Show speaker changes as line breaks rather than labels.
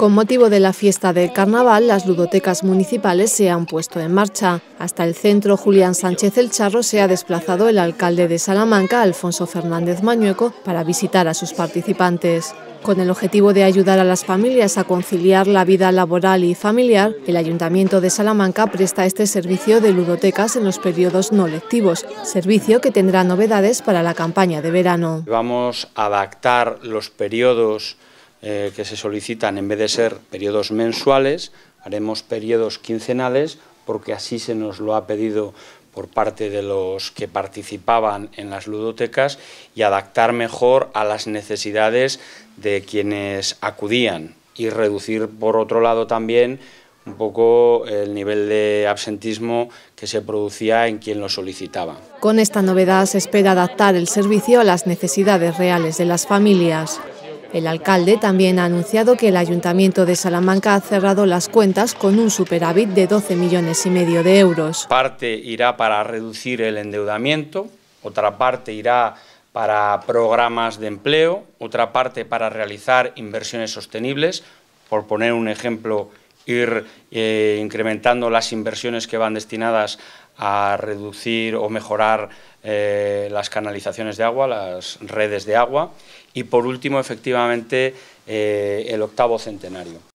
Con motivo de la fiesta del carnaval, las ludotecas municipales se han puesto en marcha. Hasta el centro Julián Sánchez El Charro se ha desplazado el alcalde de Salamanca, Alfonso Fernández Mañueco, para visitar a sus participantes. Con el objetivo de ayudar a las familias a conciliar la vida laboral y familiar, el Ayuntamiento de Salamanca presta este servicio de ludotecas en los periodos no lectivos, servicio que tendrá novedades para la campaña de verano.
Vamos a adaptar los periodos eh, que se solicitan, en vez de ser periodos mensuales, haremos periodos quincenales porque así se nos lo ha pedido por parte de los que participaban en las ludotecas y adaptar mejor a las necesidades de quienes acudían y reducir por otro lado también un poco el nivel de absentismo que se producía en quien lo
solicitaba. Con esta novedad se espera adaptar el servicio a las necesidades reales de las familias. El alcalde también ha anunciado que el Ayuntamiento de Salamanca ha cerrado las cuentas con un superávit de 12 millones y medio de euros.
Parte irá para reducir el endeudamiento, otra parte irá para programas de empleo, otra parte para realizar inversiones sostenibles, por poner un ejemplo ir eh, incrementando las inversiones que van destinadas a reducir o mejorar eh, las canalizaciones de agua, las redes de agua y por
último, efectivamente, eh, el octavo centenario.